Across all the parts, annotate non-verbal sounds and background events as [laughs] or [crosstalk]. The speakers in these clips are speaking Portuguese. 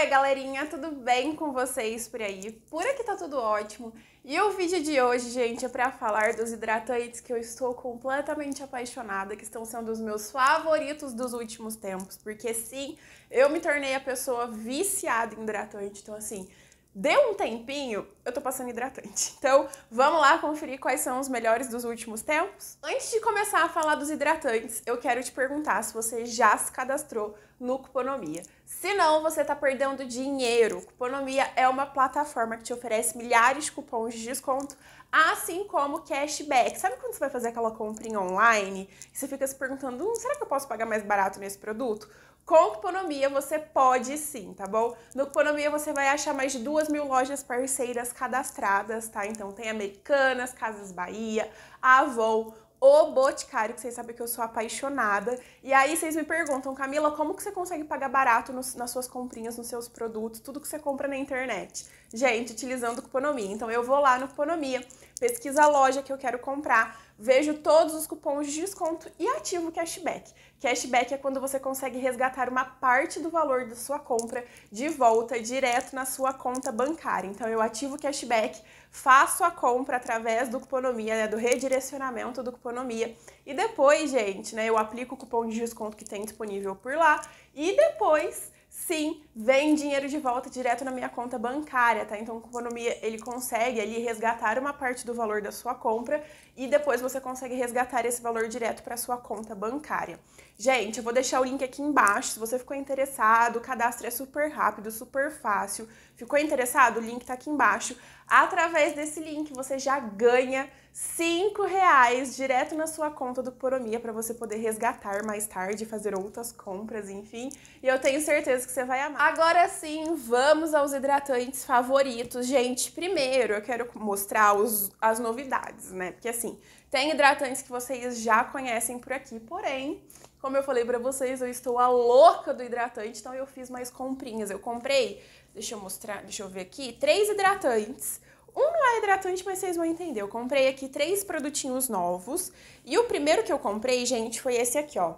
Oi, galerinha, tudo bem com vocês por aí? Por aqui tá tudo ótimo. E o vídeo de hoje, gente, é para falar dos hidratantes que eu estou completamente apaixonada, que estão sendo os meus favoritos dos últimos tempos, porque sim, eu me tornei a pessoa viciada em hidratante. Então, assim, Deu um tempinho, eu tô passando hidratante. [laughs] Então, vamos lá conferir quais são os melhores dos últimos tempos? Antes de começar a falar dos hidratantes, eu quero te perguntar se você já se cadastrou no Cuponomia. Senão, você está perdendo dinheiro. Cuponomia é uma plataforma que te oferece milhares de cupons de desconto, assim como cashback. Sabe quando você vai fazer aquela comprinha online e você fica se perguntando, hum, será que eu posso pagar mais barato nesse produto? Com Cuponomia você pode sim, tá bom? No Cuponomia você vai achar mais de duas mil lojas parceiras cadastradas, tá? Então tem Americanas, Casas Bahia, Avon, o Boticário, que vocês sabem que eu sou apaixonada. E aí vocês me perguntam, Camila, como que você consegue pagar barato nos, nas suas comprinhas, nos seus produtos, tudo que você compra na internet? Gente, utilizando o Cuponomia. Então eu vou lá no Cuponomia pesquiso a loja que eu quero comprar, vejo todos os cupons de desconto e ativo o cashback. Cashback é quando você consegue resgatar uma parte do valor da sua compra de volta direto na sua conta bancária. Então eu ativo o cashback, faço a compra através do cuponomia, né, do redirecionamento do cuponomia e depois, gente, né, eu aplico o cupom de desconto que tem disponível por lá e depois sim, vem dinheiro de volta direto na minha conta bancária, tá? Então, com economia, ele consegue ali resgatar uma parte do valor da sua compra e depois você consegue resgatar esse valor direto para sua conta bancária. Gente, eu vou deixar o link aqui embaixo, se você ficou interessado, o cadastro é super rápido, super fácil. Ficou interessado? O link tá aqui embaixo. Através desse link você já ganha 5 reais direto na sua conta do Poromia para você poder resgatar mais tarde, fazer outras compras, enfim. E eu tenho certeza que você vai amar. Agora sim, vamos aos hidratantes favoritos. Gente, primeiro eu quero mostrar os, as novidades, né? Porque assim, tem hidratantes que vocês já conhecem por aqui, porém como eu falei para vocês, eu estou a louca do hidratante, então eu fiz mais comprinhas. Eu comprei, deixa eu mostrar, deixa eu ver aqui, três hidratantes. Um não é hidratante, mas vocês vão entender. Eu comprei aqui três produtinhos novos. E o primeiro que eu comprei, gente, foi esse aqui, ó,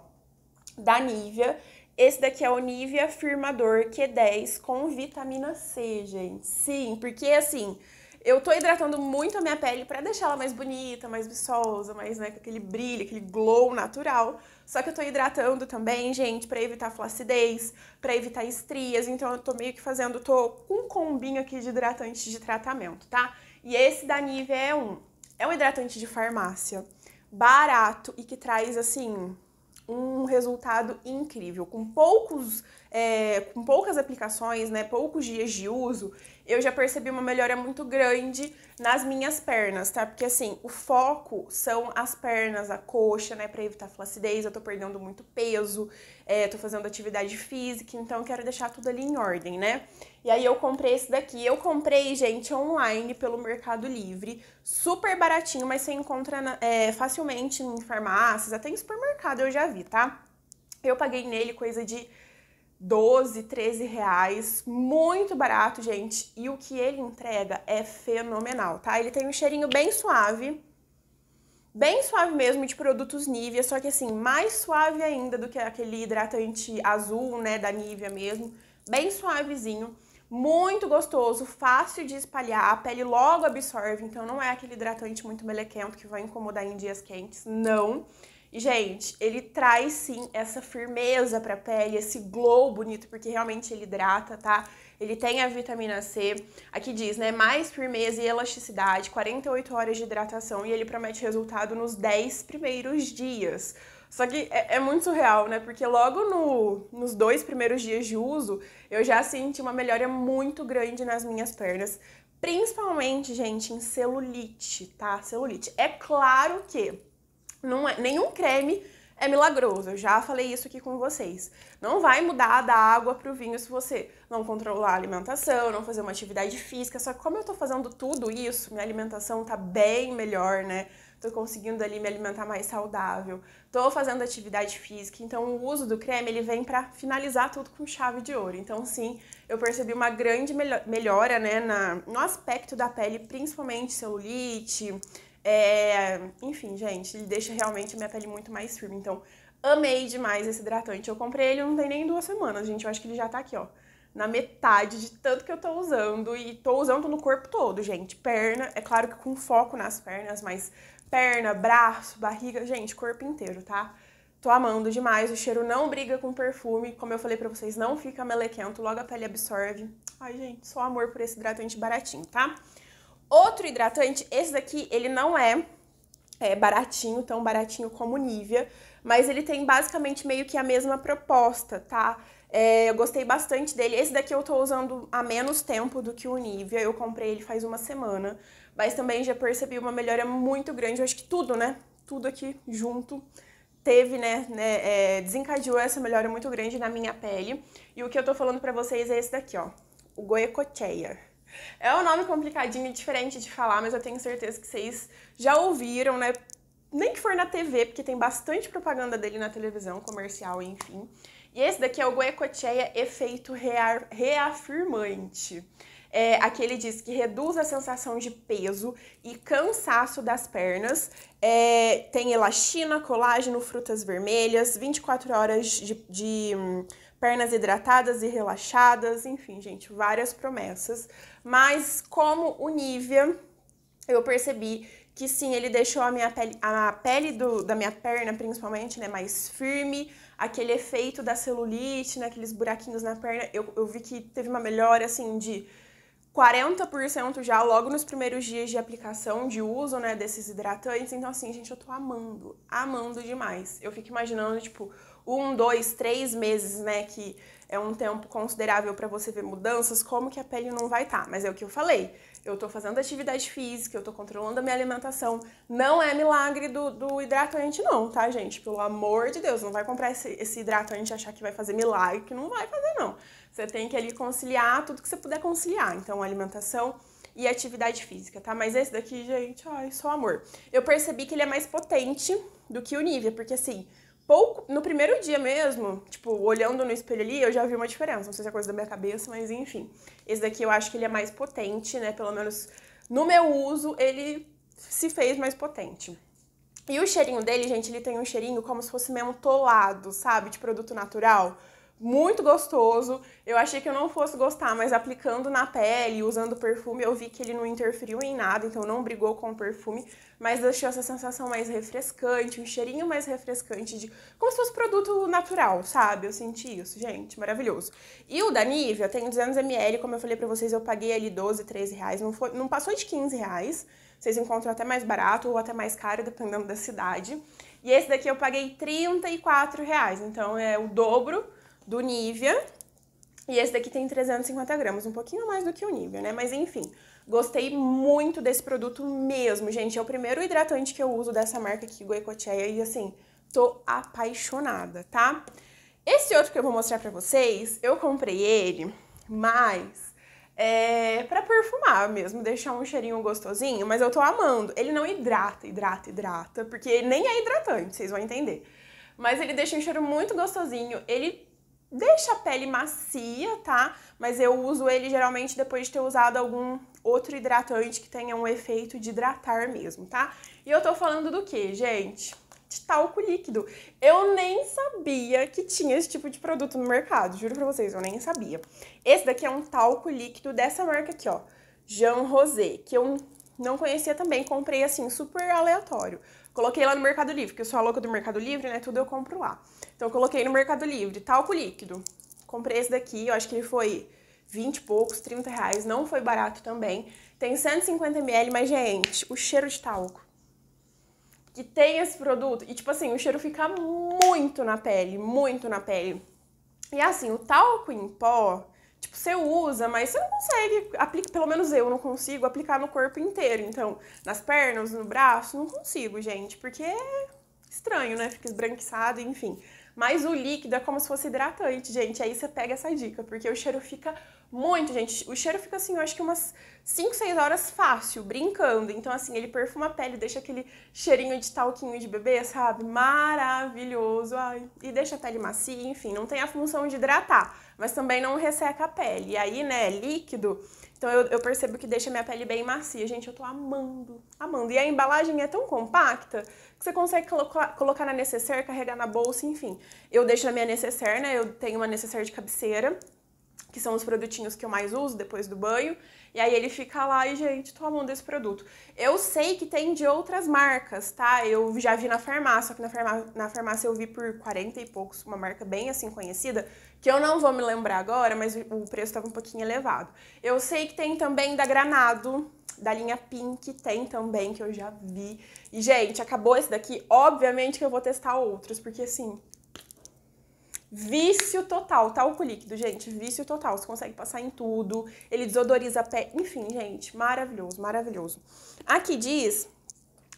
da Nivea. Esse daqui é o Nivea Firmador Q10 com vitamina C, gente. Sim, porque assim, eu tô hidratando muito a minha pele para deixar ela mais bonita, mais viçosa, mais, né, com aquele brilho, aquele glow natural. Só que eu tô hidratando também, gente, para evitar flacidez, para evitar estrias. Então eu tô meio que fazendo, tô com um combinho aqui de hidratante de tratamento, tá? E esse da Nivea é um, é um hidratante de farmácia, barato e que traz, assim, um resultado incrível. Com poucos, é, com poucas aplicações, né, poucos dias de uso, eu já percebi uma melhora muito grande nas minhas pernas, tá? Porque assim, o foco são as pernas, a coxa, né? Pra evitar flacidez, eu tô perdendo muito peso, é, tô fazendo atividade física, então eu quero deixar tudo ali em ordem, né? E aí eu comprei esse daqui. Eu comprei, gente, online pelo Mercado Livre. Super baratinho, mas você encontra é, facilmente em farmácias, até em supermercado eu já vi, tá? Eu paguei nele coisa de 12, 13 reais, muito barato, gente. E o que ele entrega é fenomenal, tá? Ele tem um cheirinho bem suave, bem suave mesmo de produtos Nivea, só que assim, mais suave ainda do que aquele hidratante azul, né, da Nivea mesmo. Bem suavezinho, muito gostoso, fácil de espalhar, a pele logo absorve, então não é aquele hidratante muito melequento que vai incomodar em dias quentes, não. Não. E, gente, ele traz sim essa firmeza para a pele, esse glow bonito, porque realmente ele hidrata, tá? Ele tem a vitamina C. Aqui diz, né? Mais firmeza e elasticidade, 48 horas de hidratação e ele promete resultado nos 10 primeiros dias. Só que é, é, muito surreal, né? Porque logo no, nos dois primeiros dias de uso, eu já senti uma melhora muito grande nas minhas pernas. Principalmente, gente, em celulite, tá? Celulite. É claro que não é, nenhum creme é milagroso. Eu já falei isso aqui com vocês. Não vai mudar da água para o vinho se você não controlar a alimentação, não fazer uma atividade física. Só que como eu estou fazendo tudo isso, minha alimentação está bem melhor, né? Estou conseguindo ali me alimentar mais saudável. Estou fazendo atividade física, então o uso do creme ele vem para finalizar tudo com chave de ouro. Então sim, eu percebi uma grande melhora, né, na, no aspecto da pele, principalmente celulite, é, enfim, gente, ele deixa realmente a minha pele muito mais firme. Então, amei demais esse hidratante. Eu comprei ele não tem nem duas semanas, gente. Eu acho que ele já tá aqui, ó. Na metade de tanto que eu tô usando. E tô usando no corpo todo, gente. Perna, é claro que com foco nas pernas, mas perna, braço, barriga, gente, corpo inteiro, tá? Tô amando demais, o cheiro não briga com perfume, como eu falei pra vocês, não fica melequento, logo a pele absorve. Ai, gente, só amor por esse hidratante baratinho, tá? Outro hidratante, esse daqui, ele não é, é baratinho, tão baratinho como Nivea, mas ele tem basicamente meio que a mesma proposta, tá? É, eu gostei bastante dele. Esse daqui eu tô usando há menos tempo do que o Nivea. Eu comprei ele faz uma semana. Mas também já percebi uma melhora muito grande. Eu acho que tudo, né? Tudo aqui junto teve, né? né é, desencadeou essa melhora muito grande na minha pele. E o que eu tô falando pra vocês é esse daqui, ó. O Goecochea. É um nome complicadinho e diferente de falar, mas eu tenho certeza que vocês já ouviram, né? Nem que for na TV, porque tem bastante propaganda dele na televisão, comercial, enfim. E esse daqui é o Goecocheia Efeito Reafirmante. É, aqui ele diz que reduz a sensação de peso e cansaço das pernas. É, tem elastina, colágeno, frutas vermelhas, 24 horas de, de hum, pernas hidratadas e relaxadas, enfim, gente, várias promessas. Mas como o Nivea, eu percebi que sim, ele deixou a minha pele, a pele do, da minha perna, principalmente, né, mais firme, aquele efeito da celulite, né, aqueles buraquinhos na perna, eu, eu vi que teve uma melhora, assim, de 40% já logo nos primeiros dias de aplicação, de uso, né, desses hidratantes, então, assim, gente, eu tô amando, amando demais. Eu fico imaginando, tipo, um, dois, três meses, né? Que é um tempo considerável para você ver mudanças, como que a pele não vai estar. Tá? Mas é o que eu falei. Eu estou fazendo atividade física, eu estou controlando a minha alimentação. Não é milagre do, do, hidratante, não, tá, gente? Pelo amor de Deus, não vai comprar esse, esse hidratante e achar que vai fazer milagre, que não vai fazer, não. Você tem que ali conciliar tudo que você puder conciliar. Então, alimentação e atividade física, tá? Mas esse daqui, gente, ai, só amor. Eu percebi que ele é mais potente do que o Nivea, porque assim, pouco, no primeiro dia mesmo, tipo, olhando no espelho ali, eu já vi uma diferença. Não sei se é coisa da minha cabeça, mas enfim. Esse daqui eu acho que ele é mais potente, né? Pelo menos no meu uso, ele se fez mais potente. E o cheirinho dele, gente, ele tem um cheirinho como se fosse mesmo tolado, sabe? De produto natural muito gostoso. Eu achei que eu não fosse gostar, mas aplicando na pele, usando perfume, eu vi que ele não interferiu em nada, então não brigou com o perfume, mas deixou essa sensação mais refrescante, um cheirinho mais refrescante de como se fosse produto natural, sabe? Eu senti isso, gente, maravilhoso. E o da Nivea tem 200 ml, como eu falei para vocês, eu paguei ali 12, 13 reais, não foi, não passou de 15 reais. Vocês encontram até mais barato ou até mais caro, dependendo da cidade. E esse daqui eu paguei 34 reais, então é o dobro do Nivea. E esse daqui tem 350 gramas, um pouquinho mais do que o Nivea, né? Mas enfim, gostei muito desse produto mesmo, gente. É o primeiro hidratante que eu uso dessa marca aqui, Goicoechea, e assim, tô apaixonada, tá? Esse outro que eu vou mostrar pra vocês, eu comprei ele, mas é pra perfumar mesmo, deixar um cheirinho gostosinho, mas eu tô amando. Ele não hidrata, hidrata, hidrata, porque nem é hidratante, vocês vão entender. Mas ele deixa um cheiro muito gostosinho, ele deixa a pele macia, tá? Mas eu uso ele geralmente depois de ter usado algum outro hidratante que tenha um efeito de hidratar mesmo, tá? E eu tô falando do que, gente? De talco líquido. Eu nem sabia que tinha esse tipo de produto no mercado, juro pra vocês, eu nem sabia. Esse daqui é um talco líquido dessa marca aqui, ó, Jean Rosé, que eu não conhecia também, comprei assim, super aleatório. Coloquei lá no Mercado Livre, porque eu sou a louca do Mercado Livre, né, tudo eu compro lá. Então eu coloquei no Mercado Livre, talco líquido. Comprei esse daqui, eu acho que ele foi 20 e poucos, 30 reais, não foi barato também. Tem 150ml, mas gente, o cheiro de talco que tem esse produto, e tipo assim, o cheiro fica muito na pele, muito na pele. E assim, o talco em pó, tipo, você usa, mas você não consegue, aplica, pelo menos eu não consigo aplicar no corpo inteiro. Então, nas pernas, no braço, não consigo, gente, porque é estranho, né? Fica esbranquiçado, enfim. Mas o líquido é como se fosse hidratante, gente. Aí você pega essa dica, porque o cheiro fica muito, gente. O cheiro fica assim, eu acho que umas 5, 6 horas fácil, brincando. Então, assim, ele perfuma a pele, deixa aquele cheirinho de talquinho de bebê, sabe? Maravilhoso. Ai. E deixa a pele macia, enfim, não tem a função de hidratar, mas também não resseca a pele. E aí, né, líquido então eu, eu, percebo que deixa minha pele bem macia. Gente, eu tô amando, amando. E a embalagem é tão compacta que você consegue colocar, colocar na necessaire, carregar na bolsa, enfim. Eu deixo na minha necessaire, né? Eu tenho uma necessaire de cabeceira, que são os produtinhos que eu mais uso depois do banho. E aí ele fica lá e, gente, tô amando esse produto. Eu sei que tem de outras marcas, tá? Eu já vi na farmácia, só que na, farmá na farmácia eu vi por 40 e poucos, uma marca bem assim conhecida, que eu não vou me lembrar agora, mas o preço estava um pouquinho elevado. Eu sei que tem também da Granado, da linha Pink, tem também, que eu já vi. E, gente, acabou esse daqui, obviamente que eu vou testar outros, porque assim, Vício total, talco tá, líquido, gente, vício total. Você consegue passar em tudo, ele desodoriza a pé, enfim, gente, maravilhoso, maravilhoso. Aqui diz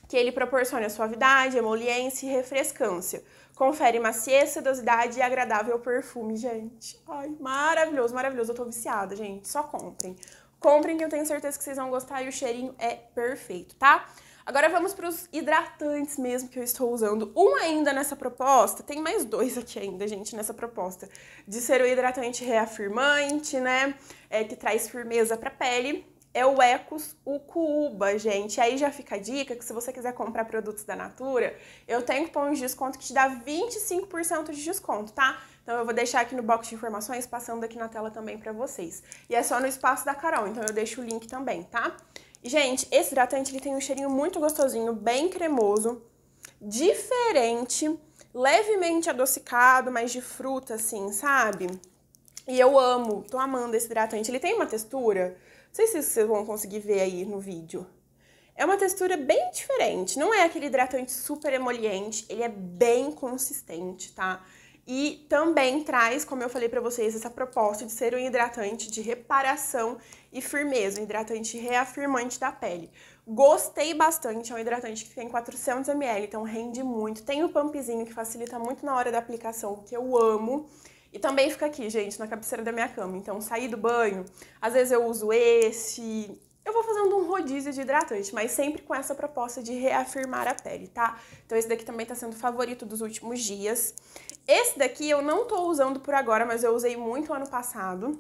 que ele proporciona suavidade, emoliência e refrescância. Confere maciez, sedosidade e agradável perfume, gente. Ai, maravilhoso, maravilhoso. Eu tô viciada, gente. Só comprem. Comprem que eu tenho certeza que vocês vão gostar e o cheirinho é perfeito, tá? Agora vamos para os hidratantes mesmo que eu estou usando. Um ainda nessa proposta, tem mais dois aqui ainda, gente, nessa proposta. De ser o hidratante reafirmante, né? É, que traz firmeza para a pele. É o Ecos Ucuba, gente. Aí já fica a dica que se você quiser comprar produtos da Natura, eu tenho cupom de desconto que te dá 25% de desconto, tá? Então eu vou deixar aqui no box de informações, passando aqui na tela também para vocês. E é só no espaço da Carol, então eu deixo o link também, tá? Gente, esse hidratante ele tem um cheirinho muito gostosinho, bem cremoso, diferente, levemente adocicado, mas de fruta, assim, sabe? E eu amo, tô amando esse hidratante. Ele tem uma textura, não sei se vocês vão conseguir ver aí no vídeo. É uma textura bem diferente, não é aquele hidratante super emoliente, ele é bem consistente, tá? E também traz, como eu falei para vocês, essa proposta de ser um hidratante de reparação e firmeza, um hidratante reafirmante da pele. Gostei bastante, é um hidratante que tem 400ml, então rende muito. Tem o pumpzinho que facilita muito na hora da aplicação, que eu amo. E também fica aqui, gente, na cabeceira da minha cama. Então, saí do banho, às vezes eu uso esse, eu vou fazendo um rodízio de hidratante, mas sempre com essa proposta de reafirmar a pele, tá? Então esse daqui também tá sendo favorito dos últimos dias. Esse daqui eu não tô usando por agora, mas eu usei muito ano passado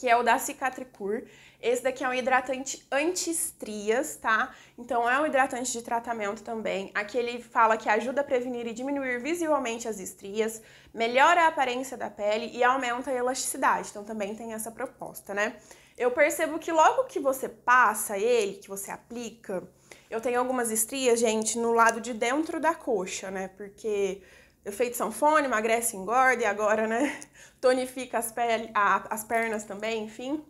que é o da Cicatricur. Esse daqui é um hidratante anti-estrias, tá? Então é um hidratante de tratamento também. Aqui ele fala que ajuda a prevenir e diminuir visualmente as estrias, melhora a aparência da pele e aumenta a elasticidade. Então também tem essa proposta, né? Eu percebo que logo que você passa ele, que você aplica, eu tenho algumas estrias, gente, no lado de dentro da coxa, né? Porque efeito sanfone, emagrece, engorda e agora, né? [laughs] Tonifica as, pele, a, as pernas também, enfim.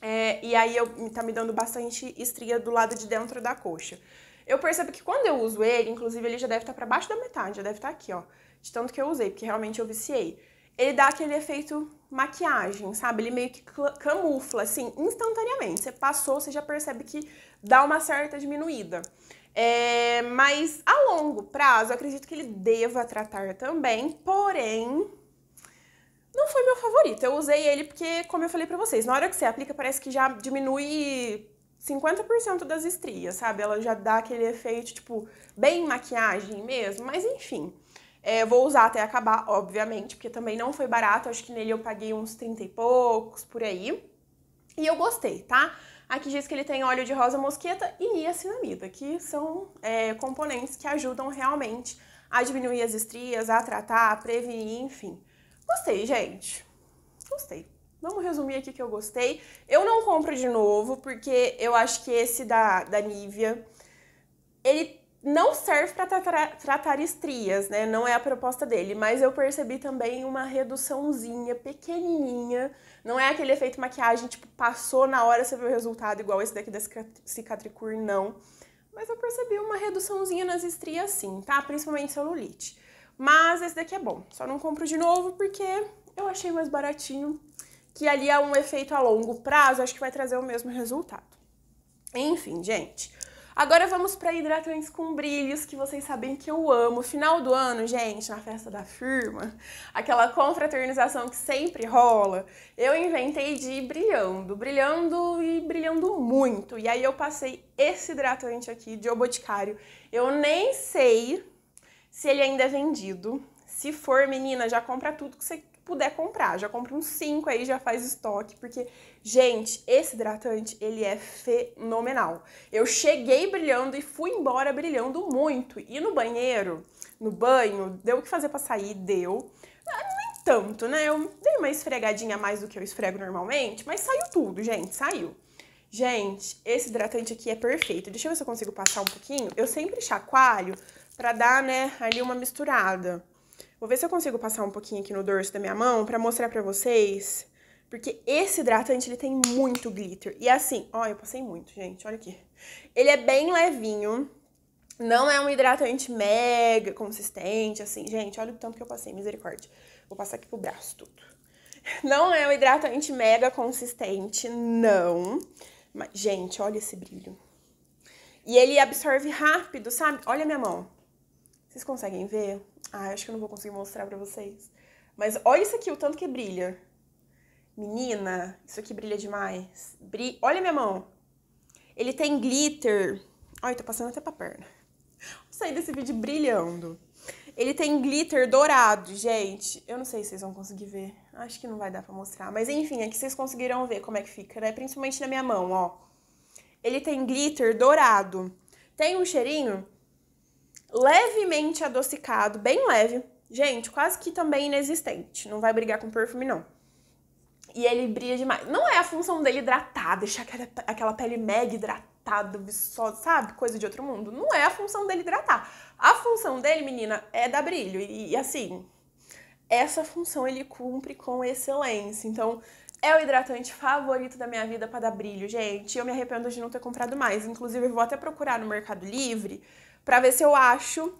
É, e aí eu, tá me dando bastante estria do lado de dentro da coxa. Eu percebo que quando eu uso ele, inclusive ele já deve estar tá para baixo da metade, já deve estar tá aqui, ó. De tanto que eu usei, porque realmente eu viciei. Ele dá aquele efeito maquiagem, sabe? Ele meio que camufla, assim, instantaneamente. Você passou, você já percebe que dá uma certa diminuída. É, mas a longo prazo, acredito que ele deva tratar também, porém, não foi meu favorito. Eu usei ele porque, como eu falei pra vocês, na hora que você aplica, parece que já diminui 50% das estrias, sabe? Ela já dá aquele efeito, tipo, bem maquiagem mesmo, mas enfim. É, vou usar até acabar, obviamente, porque também não foi barato. Acho que nele eu paguei uns 30 e poucos, por aí. E eu gostei, tá? Aqui diz que ele tem óleo de rosa mosqueta e niacinamida, que são é, componentes que ajudam realmente a diminuir as estrias, a tratar, a prevenir, enfim. Gostei, gente. Gostei. Vamos resumir aqui que eu gostei. Eu não compro de novo, porque eu acho que esse da, da Nivea, ele não serve para tratar, tratar estrias, né? Não é a proposta dele, mas eu percebi também uma reduçãozinha pequenininha. Não é aquele efeito maquiagem, tipo, passou na hora você vê o resultado, igual esse daqui da Cicatricure, não. Mas eu percebi uma reduçãozinha nas estrias sim, tá? Principalmente celulite. Mas esse daqui é bom, só não compro de novo porque eu achei mais baratinho, que ali é um efeito a longo prazo, acho que vai trazer o mesmo resultado. Enfim, gente, Agora vamos para hidratantes com brilhos, que vocês sabem que eu amo. Final do ano, gente, na festa da firma, aquela confraternização que sempre rola, eu inventei de ir brilhando, brilhando e brilhando muito. E aí eu passei esse hidratante aqui de O Boticário. Eu nem sei se ele ainda é vendido. Se for, menina, já compra tudo que você puder comprar. Já compra uns 5 aí, já faz estoque, porque, gente, esse hidratante, ele é fenomenal. Eu cheguei brilhando e fui embora brilhando muito. E no banheiro, no banho, deu o que fazer para sair, deu. Ah, nem tanto, né? Eu dei uma esfregadinha a mais do que eu esfrego normalmente, mas saiu tudo, gente, saiu. Gente, esse hidratante aqui é perfeito. Deixa eu ver se eu consigo passar um pouquinho. Eu sempre chacoalho para dar, né, ali uma misturada. Vou ver se eu consigo passar um pouquinho aqui no dorso da minha mão para mostrar para vocês. Porque esse hidratante, ele tem muito glitter. E assim, ó, eu passei muito, gente, olha aqui. Ele é bem levinho, não é um hidratante mega consistente, assim. Gente, olha o tanto que eu passei, misericórdia. Vou passar aqui pro braço tudo. Não é um hidratante mega consistente, não. Mas, gente, olha esse brilho. E ele absorve rápido, sabe? Olha a minha mão. Vocês conseguem ver? Ah, acho que eu não vou conseguir mostrar pra vocês. Mas olha isso aqui, o tanto que brilha. Menina, isso aqui brilha demais. Bri... Olha minha mão. Ele tem glitter. Ai, tô passando até pra perna. Vou sair desse vídeo brilhando. Ele tem glitter dourado, gente. Eu não sei se vocês vão conseguir ver. Acho que não vai dar pra mostrar. Mas enfim, aqui é vocês conseguiram ver como é que fica, né? Principalmente na minha mão, ó. Ele tem glitter dourado. Tem um cheirinho levemente adocicado, bem leve. Gente, quase que também inexistente. Não vai brigar com perfume, não. E ele brilha demais. Não é a função dele hidratar, deixar aquela, aquela pele mega hidratada, viçosa, sabe? Coisa de outro mundo. Não é a função dele hidratar. A função dele, menina, é dar brilho. E, e assim, essa função ele cumpre com excelência. Então, é o hidratante favorito da minha vida para dar brilho, gente. Eu me arrependo de não ter comprado mais. Inclusive, eu vou até procurar no Mercado Livre para ver se eu acho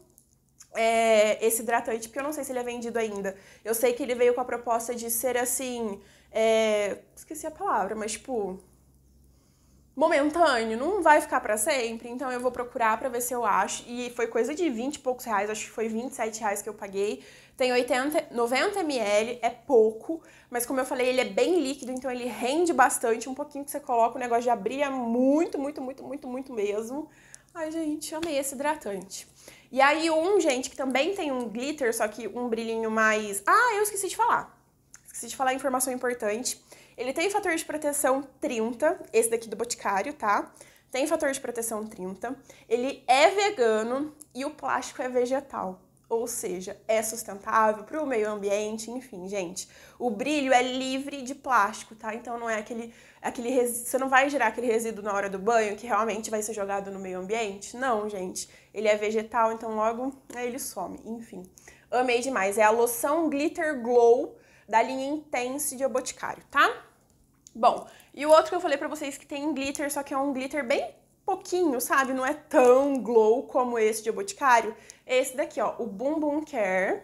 é, esse hidratante, porque eu não sei se ele é vendido ainda. Eu sei que ele veio com a proposta de ser assim. É, esqueci a palavra, mas tipo. Momentâneo, não vai ficar para sempre, então eu vou procurar para ver se eu acho. E foi coisa de 20 e poucos reais, acho que foi 27 reais que eu paguei. Tem 80, 90 ml, é pouco, mas como eu falei, ele é bem líquido, então ele rende bastante. Um pouquinho que você coloca, o negócio abrir é muito, muito, muito, muito, muito mesmo. Ai, gente, amei esse hidratante. E aí um, gente, que também tem um glitter, só que um brilhinho mais... Ah, eu esqueci de falar. Esqueci de falar informação importante. Ele tem fator de proteção 30, esse daqui do Boticário, tá? Tem fator de proteção 30. Ele é vegano e o plástico é vegetal ou seja, é sustentável para o meio ambiente, enfim, gente. O brilho é livre de plástico, tá? Então não é aquele aquele resíduo, você não vai gerar aquele resíduo na hora do banho que realmente vai ser jogado no meio ambiente. Não, gente. Ele é vegetal, então logo ele some, enfim. Amei demais. É a loção Glitter Glow da linha Intense de Boticário, tá? Bom, e o outro que eu falei para vocês que tem glitter, só que é um glitter bem pouquinho, sabe? Não é tão glow como esse de Boticário. Esse daqui, ó, o Boom Boom Care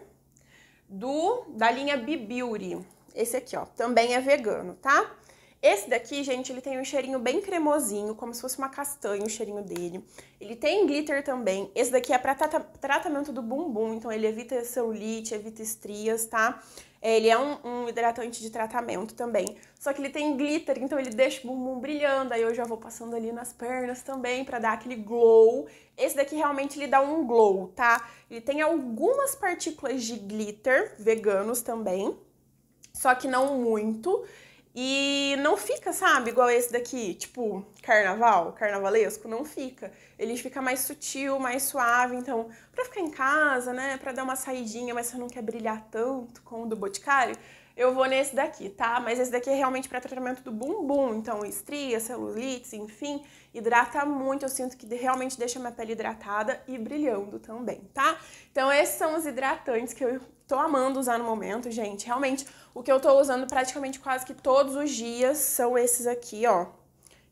do da linha Be Beauty. Esse aqui, ó, também é vegano, tá? Esse daqui, gente, ele tem um cheirinho bem cremosinho, como se fosse uma castanha o cheirinho dele. Ele tem glitter também. Esse daqui é para tratamento do bumbum, então ele evita celulite, evita estrias, tá? É, ele é um, um, hidratante de tratamento também, só que ele tem glitter, então ele deixa o bumbum brilhando, aí eu já vou passando ali nas pernas também para dar aquele glow. Esse daqui realmente ele dá um glow, tá? Ele tem algumas partículas de glitter, veganos também, só que não muito. E não fica, sabe, igual esse daqui, tipo carnaval, carnavalesco, não fica. Ele fica mais sutil, mais suave, então, para ficar em casa, né, para dar uma saidinha, mas você não quer brilhar tanto como o do Boticário, eu vou nesse daqui, tá? Mas esse daqui é realmente para tratamento do bumbum, então estria, celulite, enfim, hidrata muito, eu sinto que realmente deixa minha pele hidratada e brilhando também, tá? Então esses são os hidratantes que eu tô amando usar no momento, gente. Realmente, o que eu tô usando praticamente quase que todos os dias são esses aqui, ó.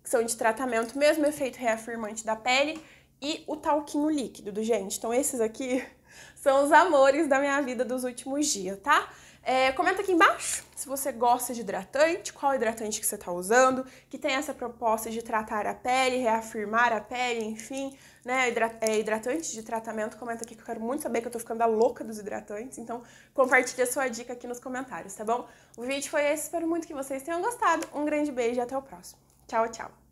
Que são de tratamento, mesmo efeito reafirmante da pele e o talquinho líquido, do gente. Então esses aqui [laughs] são os amores da minha vida dos últimos dias, tá? É, comenta aqui embaixo se você gosta de hidratante, qual hidratante que você está usando, que tem essa proposta de tratar a pele, reafirmar a pele, enfim, né, é, hidratante de tratamento, comenta aqui que eu quero muito saber que eu tô ficando a louca dos hidratantes, então compartilha sua dica aqui nos comentários, tá bom? O vídeo foi esse, espero muito que vocês tenham gostado. Um grande beijo e até o próximo. Tchau, tchau!